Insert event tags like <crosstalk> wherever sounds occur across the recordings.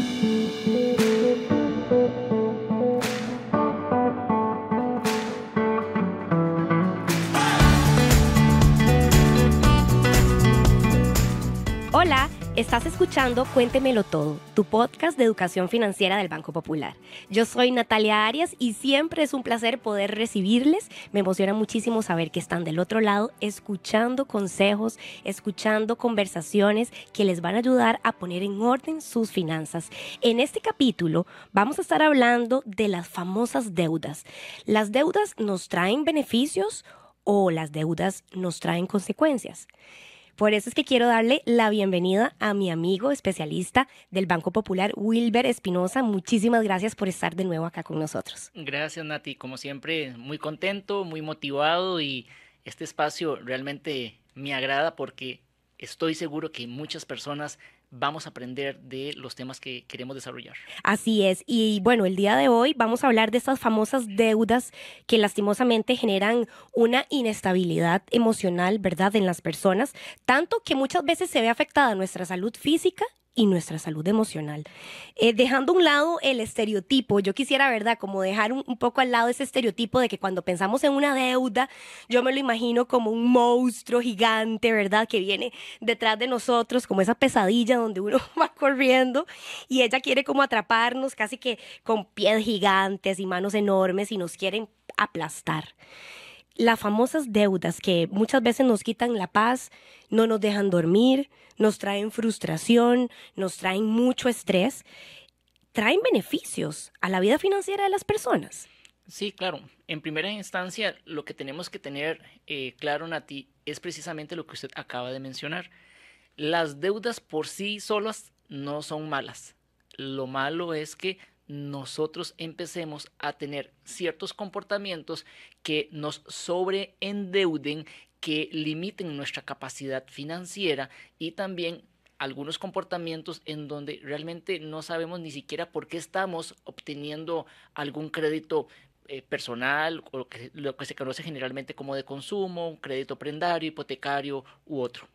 Thank you. Estás escuchando Cuéntemelo Todo, tu podcast de educación financiera del Banco Popular. Yo soy Natalia Arias y siempre es un placer poder recibirles. Me emociona muchísimo saber que están del otro lado escuchando consejos, escuchando conversaciones que les van a ayudar a poner en orden sus finanzas. En este capítulo vamos a estar hablando de las famosas deudas. ¿Las deudas nos traen beneficios o las deudas nos traen consecuencias? Por eso es que quiero darle la bienvenida a mi amigo especialista del Banco Popular, Wilber Espinosa. Muchísimas gracias por estar de nuevo acá con nosotros. Gracias, Nati. Como siempre, muy contento, muy motivado y este espacio realmente me agrada porque estoy seguro que muchas personas vamos a aprender de los temas que queremos desarrollar. Así es. Y bueno, el día de hoy vamos a hablar de esas famosas deudas que lastimosamente generan una inestabilidad emocional, ¿verdad?, en las personas, tanto que muchas veces se ve afectada nuestra salud física y nuestra salud emocional. Eh, dejando a un lado el estereotipo, yo quisiera, ¿verdad?, como dejar un, un, poco al lado ese estereotipo de que cuando pensamos en una deuda, yo me lo imagino como un monstruo gigante, ¿verdad?, que viene detrás de nosotros, como esa pesadilla donde uno <laughs> va corriendo y ella quiere como atraparnos casi que con pies gigantes y manos enormes y nos quieren aplastar las famosas deudas que muchas veces nos quitan la paz, no nos dejan dormir, nos traen frustración, nos traen mucho estrés, traen beneficios a la vida financiera de las personas. Sí, claro. En primera instancia, lo que tenemos que tener eh, claro, Nati, es precisamente lo que usted acaba de mencionar. Las deudas por sí solas no son malas. Lo malo es que nosotros empecemos a tener ciertos comportamientos que nos sobreendeuden, que limiten nuestra capacidad financiera y también algunos comportamientos en donde realmente no sabemos ni siquiera por qué estamos obteniendo algún crédito eh, personal o lo que, se conoce generalmente como de consumo, un crédito prendario, hipotecario u otro.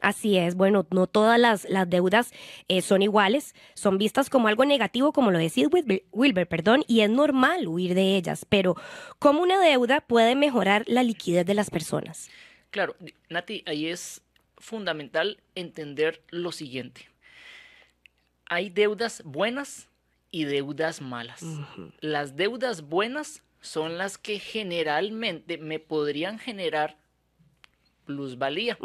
Así es, bueno, no todas las, deudas eh, son iguales, son vistas como algo negativo, como lo decía Wilber, perdón, y es normal huir de ellas, pero ¿cómo una deuda puede mejorar la liquidez de las personas? Claro, Nati, ahí es fundamental entender lo siguiente. Hay deudas buenas y deudas malas. Las deudas buenas son las que generalmente me podrían generar plusvalía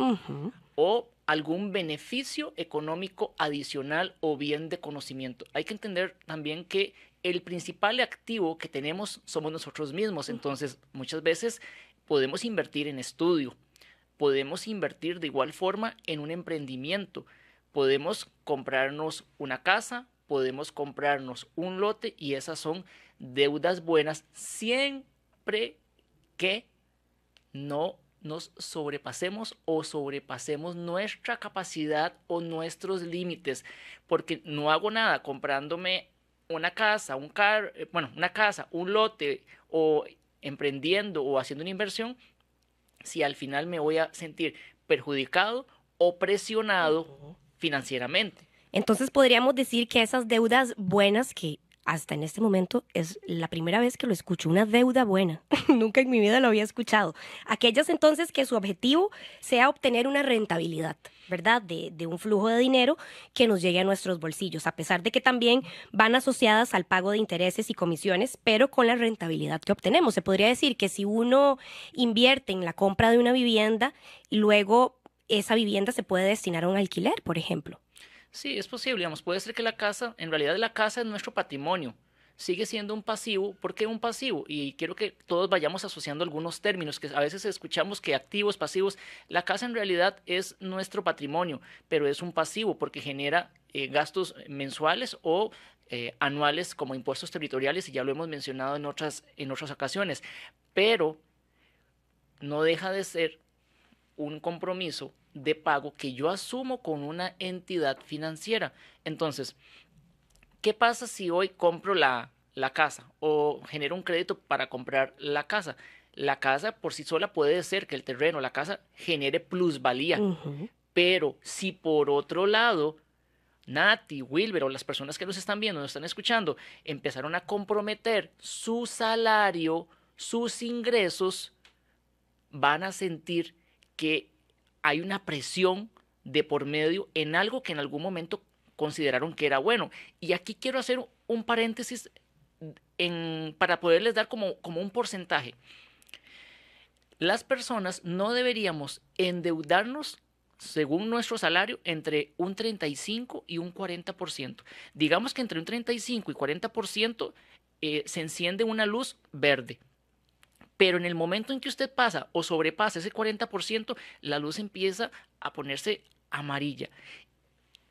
o algún beneficio económico adicional o bien de conocimiento. Hay que entender también que el principal activo que tenemos somos nosotros mismos, entonces muchas veces podemos invertir en estudio, podemos invertir de igual forma en un emprendimiento, podemos comprarnos una casa, podemos comprarnos un lote y esas son deudas buenas siempre que no nos sobrepasemos o sobrepasemos nuestra capacidad o nuestros límites, porque no hago nada comprándome una casa, un car eh, bueno, una casa, un lote o emprendiendo o haciendo una inversión si al final me voy a sentir perjudicado o presionado financieramente. Entonces podríamos decir que esas deudas buenas que hasta en este momento es la primera vez que lo escucho, una deuda buena. <laughs> Nunca en mi vida lo había escuchado. Aquellas entonces que su objetivo sea obtener una rentabilidad, ¿verdad? De, de, un flujo de dinero que nos llegue a nuestros bolsillos, a pesar de que también van asociadas al pago de intereses y comisiones, pero con la rentabilidad que obtenemos. Se podría decir que si uno invierte en la compra de una vivienda, luego esa vivienda se puede destinar a un alquiler, por ejemplo Sí, es posible, digamos, puede ser que la casa, en realidad la casa es nuestro patrimonio, sigue siendo un pasivo. ¿Por qué un pasivo? Y quiero que todos vayamos asociando algunos términos que a veces escuchamos que activos, pasivos. La casa en realidad es nuestro patrimonio, pero es un pasivo porque genera eh, gastos mensuales o eh, anuales como impuestos territoriales y ya lo hemos mencionado en otras, en otras ocasiones. Pero no deja de ser un compromiso de pago que yo asumo con una entidad financiera. Entonces, ¿qué pasa si hoy compro la, casa o genero un crédito para comprar la casa? La casa por sí sola puede ser que el terreno, la casa genere plusvalía, pero si por otro lado Nati, Wilber o las personas que nos están viendo, nos están escuchando, empezaron a comprometer su salario, sus ingresos, van a sentir que hay una presión de por medio en algo que en algún momento consideraron que era bueno. Y aquí quiero hacer un paréntesis para poderles dar como, un porcentaje. Las personas no deberíamos endeudarnos según nuestro salario, entre un 35 y un 40%. Digamos que entre un 35 y 40% ciento eh, se enciende una luz verde. Pero en el momento en que usted pasa o sobrepasa ese 40%, la luz empieza a ponerse amarilla.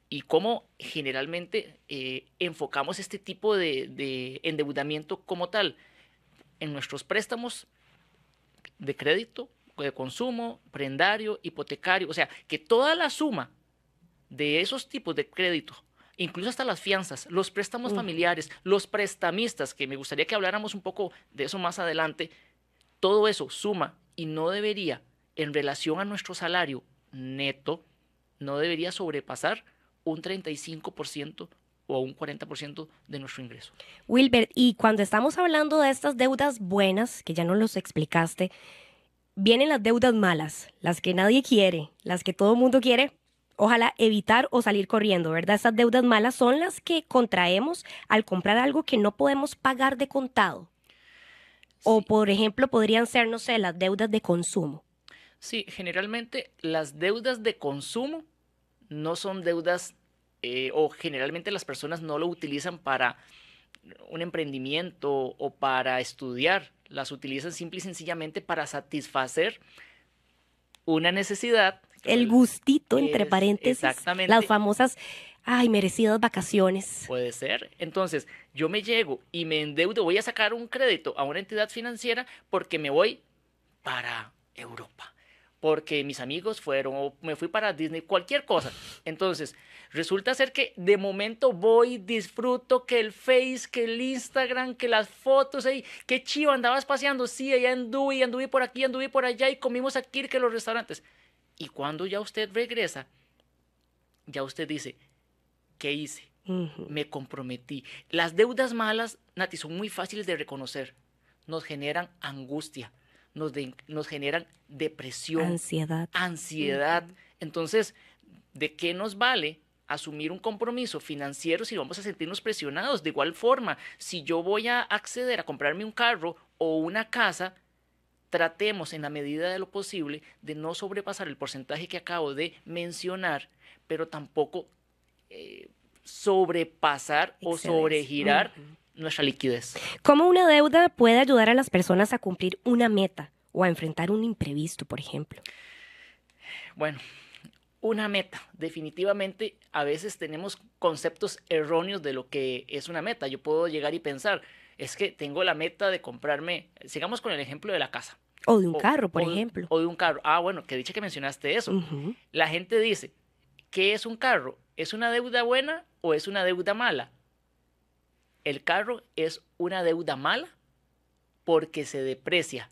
Y cómo generalmente eh, enfocamos este tipo de, endeudamiento como tal en nuestros préstamos de crédito, de consumo, prendario, hipotecario, o sea, que toda la suma de esos tipos de crédito, incluso hasta las fianzas, los préstamos familiares, los prestamistas, que me gustaría que habláramos un poco de eso más adelante, todo eso suma y no debería, en relación a nuestro salario neto, no debería sobrepasar un 35% o un 40% de nuestro ingreso. Wilbert, y cuando estamos hablando de estas deudas buenas, que ya nos los explicaste, vienen las deudas malas, las que nadie quiere, las que todo el mundo quiere, ojalá evitar o salir corriendo, ¿verdad? Esas deudas malas son las que contraemos al comprar algo que no podemos pagar de contado. O, por ejemplo, podrían ser, no sé, las deudas de consumo. Sí, generalmente las deudas de consumo no son deudas eh, o generalmente las personas no lo utilizan para un emprendimiento o para estudiar, las utilizan simple y sencillamente para satisfacer una necesidad. El gustito, entre paréntesis. Exactamente. Las famosas ay, merecidas vacaciones. Puede ser. Entonces, yo me llego y me endeudo, voy a sacar un crédito a una entidad financiera porque me voy para Europa porque mis amigos fueron o me fui para Disney, cualquier cosa. Entonces, resulta ser que de momento voy, disfruto que el Face, que el Instagram, que las fotos, ahí, qué chivo, andabas paseando, sí, allá anduve, anduve por aquí, anduve por allá y comimos aquí que los restaurantes. Y cuando ya usted regresa, ya usted dice, ¿Qué hice? Me comprometí. Las deudas malas, Nati, son muy fáciles de reconocer. Nos generan angustia, nos, nos generan depresión. Ansiedad. Ansiedad. Entonces, ¿de qué nos vale asumir un compromiso financiero si vamos a sentirnos presionados? De igual forma, si yo voy a acceder a comprarme un carro o una casa, tratemos en la medida de lo posible de no sobrepasar el porcentaje que acabo de mencionar, pero tampoco eh, sobrepasar o sobregirar nuestra liquidez. ¿Cómo una deuda puede ayudar a las personas a cumplir una meta o a enfrentar un imprevisto, por ejemplo? Bueno, una meta. Definitivamente, a veces tenemos conceptos erróneos de lo que es una meta. Yo puedo llegar y pensar, es que tengo la meta de comprarme, sigamos con el ejemplo de la casa. O de un carro, por ejemplo. O de un carro. Ah, bueno, que dicha que mencionaste eso. La gente dice, ¿qué es un carro? ¿es una deuda buena o es una deuda mala? El carro es una deuda mala porque se deprecia.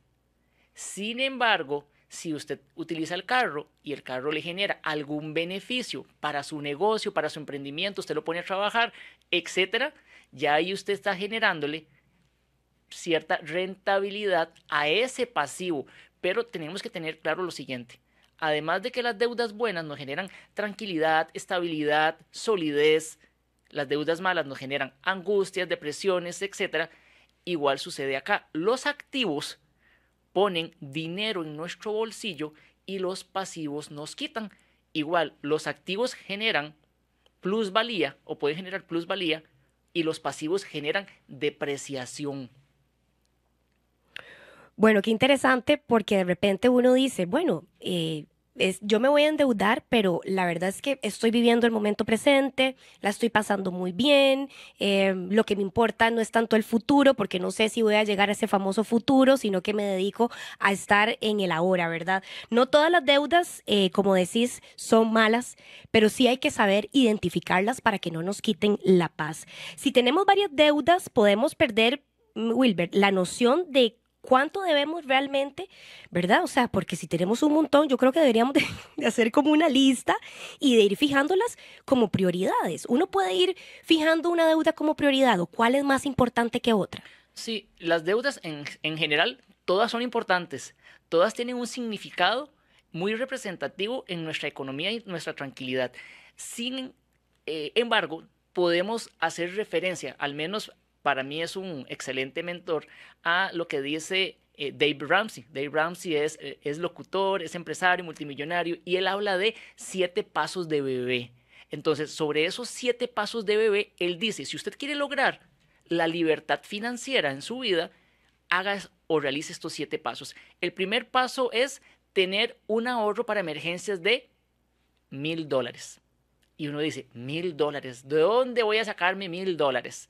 Sin embargo, si usted utiliza el carro y el carro le genera algún beneficio para su negocio, para su emprendimiento, usted lo pone a trabajar, etcétera, ya ahí usted está generándole cierta rentabilidad a ese pasivo. Pero tenemos que tener claro lo siguiente además de que las deudas buenas nos generan tranquilidad, estabilidad, solidez, las deudas malas nos generan angustias, depresiones, etc. Igual sucede acá. Los activos ponen dinero en nuestro bolsillo y los pasivos nos quitan. Igual, los activos generan plusvalía o pueden generar plusvalía y los pasivos generan depreciación. Bueno, qué interesante porque de repente uno dice, bueno, eh, yo me voy a endeudar, pero la verdad es que estoy viviendo el momento presente, la estoy pasando muy bien, eh, lo que me importa no es tanto el futuro, porque no sé si voy a llegar a ese famoso futuro, sino que me dedico a estar en el ahora, ¿verdad? No todas las deudas, eh, como decís, son malas, pero sí hay que saber identificarlas para que no nos quiten la paz. Si tenemos varias deudas, podemos perder, mm, Wilbert, la noción de cuánto debemos realmente, ¿verdad? O sea, porque si tenemos un montón, yo creo que deberíamos <laughs> de, hacer como una lista y de ir fijándolas como prioridades. Uno puede ir fijando una deuda como prioridad o cuál es más importante que otra. Sí, las deudas en, general, todas son importantes, todas tienen un significado muy representativo en nuestra economía y nuestra tranquilidad. Sin eh, embargo, podemos hacer referencia, al menos para mí es un excelente mentor a lo que dice eh, Dave Ramsey. Dave Ramsey es, eh, es locutor, es empresario, multimillonario, y él habla de siete pasos de bebé. Entonces, sobre esos siete pasos de bebé, él dice, si usted quiere lograr la libertad financiera en su vida, haga o realice estos siete pasos. El primer paso es tener un ahorro para emergencias de mil dólares. Y uno dice, mil dólares, ¿de dónde voy a sacarme mil dólares?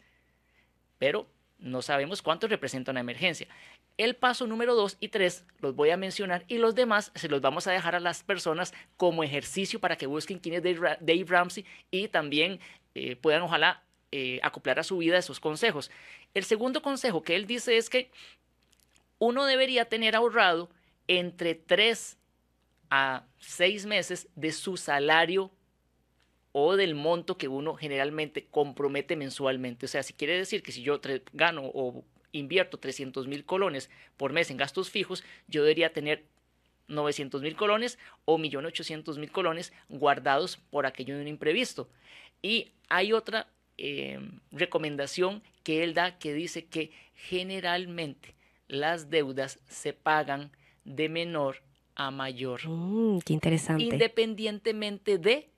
pero no sabemos cuánto representa una emergencia. El paso número 2 y 3 los voy a mencionar y los demás se los vamos a dejar a las personas como ejercicio para que busquen quién es Dave Ramsey y también eh, puedan ojalá eh, acoplar a su vida esos consejos. El segundo consejo que él dice es que uno debería tener ahorrado entre 3 a 6 meses de su salario o del monto que uno generalmente compromete mensualmente. O sea, si quiere decir que si yo gano o invierto 300 mil colones por mes en gastos fijos, yo debería tener 900 mil colones o 1.800.000 colones guardados por aquello de un imprevisto. Y hay otra em, recomendación que él da que dice que generalmente las deudas se pagan de menor a mayor. Mm, qué interesante. Independientemente de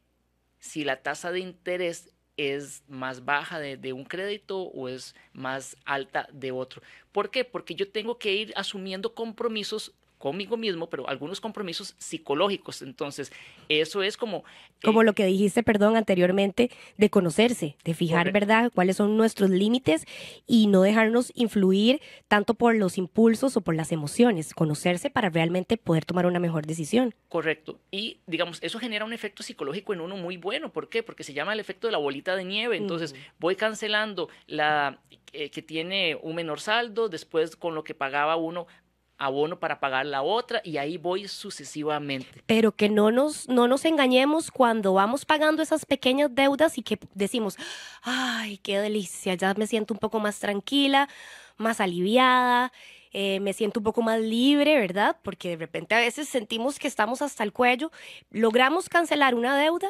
si la tasa de interés es más baja de, un crédito o es más alta de otro. ¿Por qué? Porque yo tengo que ir asumiendo compromisos conmigo mismo, pero algunos compromisos psicológicos. Entonces, eso es como... Eh, como lo que dijiste, perdón, anteriormente, de conocerse, de fijar, ¿verdad?, cuáles son nuestros límites y no dejarnos influir tanto por los impulsos o por las emociones, conocerse para realmente poder tomar una mejor decisión. Correcto. Y, digamos, eso genera un efecto psicológico en uno muy bueno. ¿Por qué? Porque se llama el efecto de la bolita de nieve. Entonces, voy cancelando la eh, que tiene un menor saldo, después con lo que pagaba uno abono para pagar la otra y ahí voy sucesivamente. Pero que no nos, no nos engañemos cuando vamos pagando esas pequeñas deudas y que decimos, ay, qué delicia, ya me siento un poco más tranquila, más aliviada. Eh, me siento un poco más libre, ¿verdad? Porque de repente a veces sentimos que estamos hasta el cuello, logramos cancelar una deuda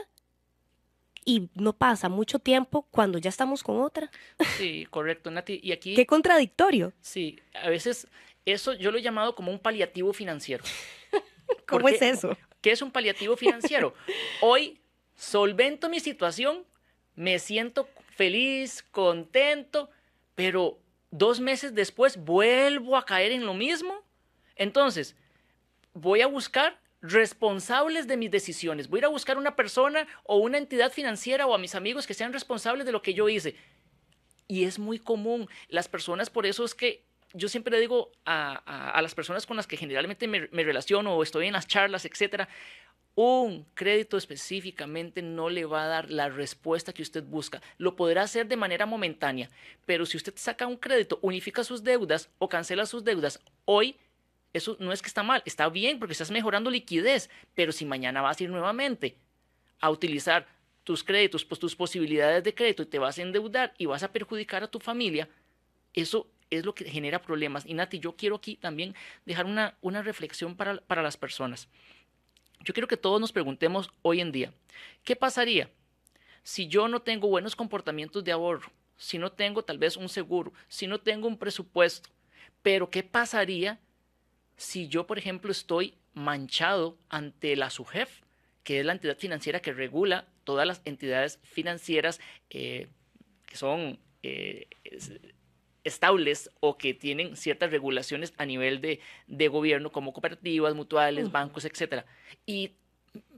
y no pasa mucho tiempo cuando ya estamos con otra. Sí, correcto, Nati. Y aquí... Qué contradictorio. Sí, a veces eso yo lo he llamado como un paliativo financiero. <laughs> ¿Cómo es eso? ¿Qué es un paliativo financiero? <laughs> Hoy solvento mi situación, me siento feliz, contento, pero dos meses después vuelvo a caer en lo mismo. Entonces, voy a buscar responsables de mis decisiones. Voy a ir a buscar una persona o una entidad financiera o a mis amigos que sean responsables de lo que yo hice. Y es muy común. Las personas por eso es que yo siempre le digo a, las personas con las que generalmente me, relaciono o estoy en las charlas, etcétera, un crédito específicamente no le va a dar la respuesta que usted busca. Lo podrá hacer de manera momentánea, pero si usted saca un crédito, unifica sus deudas o cancela sus deudas hoy, eso no es que está mal, está bien porque estás mejorando liquidez, pero si mañana vas a ir nuevamente a utilizar tus créditos, pues tus posibilidades de crédito y te vas a endeudar y vas a perjudicar a tu familia, eso es lo que genera problemas. Y Nati, yo quiero aquí también dejar una, reflexión para, las personas. Yo quiero que todos nos preguntemos hoy en día, ¿qué pasaría si yo no tengo buenos comportamientos de ahorro? Si no tengo tal vez un seguro, si no tengo un presupuesto, pero ¿qué pasaría si yo, por ejemplo, estoy manchado ante la SUGEF, que es la entidad financiera que regula todas las entidades financieras eh, que son eh, estables o que tienen ciertas regulaciones a nivel de, de gobierno como cooperativas, mutuales, mm. bancos, etcétera. Y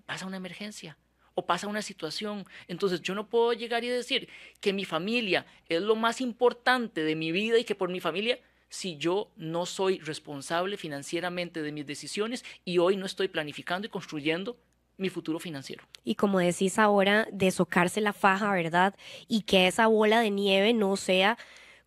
pasa una emergencia o pasa una situación. Entonces yo no puedo llegar y decir que mi familia es lo más importante de mi vida y que por mi familia si yo no soy responsable financieramente de mis decisiones y hoy no estoy planificando y construyendo mi futuro financiero. Y como decís ahora, de socarse la faja, ¿verdad? Y que esa bola de nieve no sea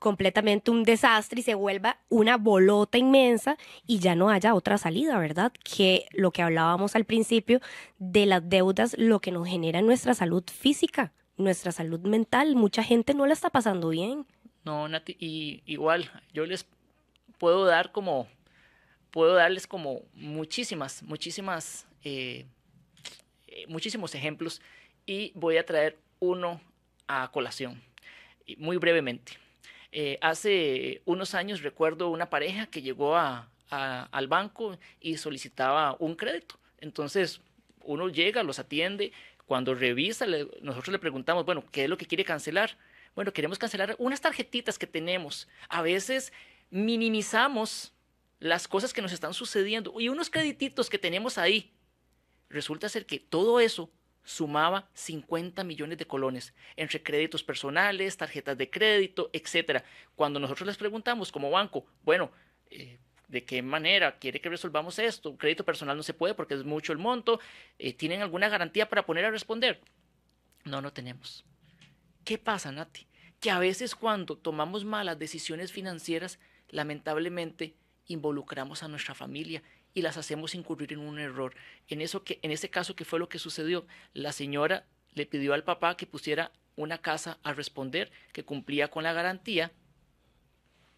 completamente un desastre y se vuelva una bolota inmensa y ya no haya otra salida, ¿verdad? Que lo que hablábamos al principio de las deudas, lo que nos genera nuestra salud física, nuestra salud mental, mucha gente no la está pasando bien. No, Nati, y igual, yo les puedo dar como, puedo darles como muchísimas, muchísimas, eh, muchísimos ejemplos y voy a traer uno a colación, muy brevemente. Eh, hace unos años recuerdo una pareja que llegó al banco y solicitaba un crédito. Entonces uno llega, los atiende, cuando revisa, nosotros le preguntamos, bueno, ¿qué es lo que quiere cancelar? Bueno, queremos cancelar unas tarjetitas que tenemos. A veces minimizamos las cosas que nos están sucediendo y unos credititos que tenemos ahí. Resulta ser que todo eso sumaba 50 millones de colones entre créditos personales, tarjetas de crédito, etc. Cuando nosotros les preguntamos como banco, bueno, eh, ¿de qué manera quiere que resolvamos esto? Crédito personal no se puede porque es mucho el monto. Eh, ¿Tienen alguna garantía para poner a responder? No, no tenemos. ¿Qué pasa, Nati? Que a veces cuando tomamos malas decisiones financieras, lamentablemente involucramos a nuestra familia y las hacemos incurrir en un error. En, eso que, en ese caso, ¿qué fue lo que sucedió? La señora le pidió al papá que pusiera una casa a responder que cumplía con la garantía,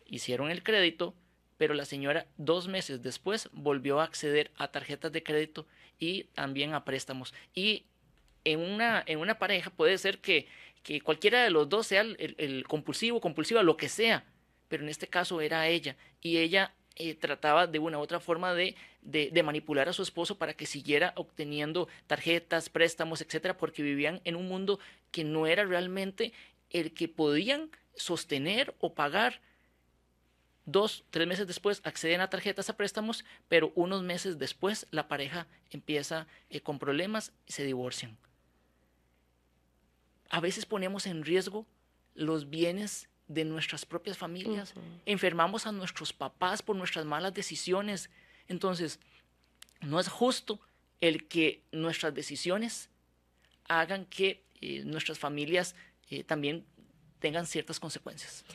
hicieron el crédito, pero la señora dos meses después volvió a acceder a tarjetas de crédito y también a préstamos. Y en una, en una pareja puede ser que, que cualquiera de los dos sea el, el compulsivo, compulsiva, lo que sea, pero en este caso era ella y ella eh, trataba de una u otra forma de, manipular a su esposo para que siguiera obteniendo tarjetas, préstamos, etcétera, porque vivían en un mundo que no era realmente el que podían sostener o pagar. Dos, tres meses después acceden a tarjetas a préstamos, pero unos meses después la pareja empieza eh, con problemas y se divorcian. A veces ponemos en riesgo los bienes de nuestras propias familias, enfermamos a nuestros papás por nuestras malas decisiones. Entonces, no es justo el que nuestras decisiones hagan que eh, nuestras familias eh, también tengan ciertas consecuencias.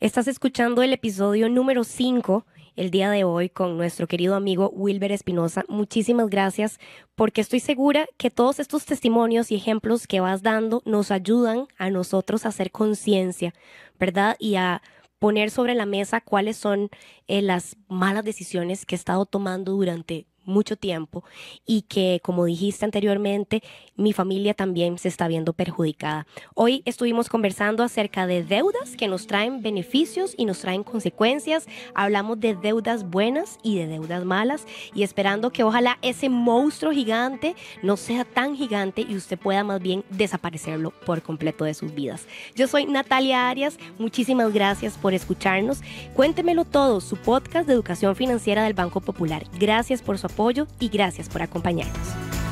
Estás escuchando el episodio número 5 el día de hoy con nuestro querido amigo Wilber Espinosa. Muchísimas gracias porque estoy segura que todos estos testimonios y ejemplos que vas dando nos ayudan a nosotros a hacer conciencia, ¿verdad? Y a poner sobre la mesa cuáles son eh, las malas decisiones que he estado tomando durante mucho tiempo y que, como dijiste anteriormente, mi familia también se está viendo perjudicada. Hoy estuvimos conversando acerca de deudas que nos traen beneficios y nos traen consecuencias. Hablamos de deudas buenas y de deudas malas y esperando que ojalá ese monstruo gigante no sea tan gigante y usted pueda más bien desaparecerlo por completo de sus vidas. Yo soy Natalia Arias, muchísimas gracias por escucharnos. Cuéntemelo todo, su podcast de educación financiera del Banco Popular. Gracias por su apoyo y gracias por acompañarnos.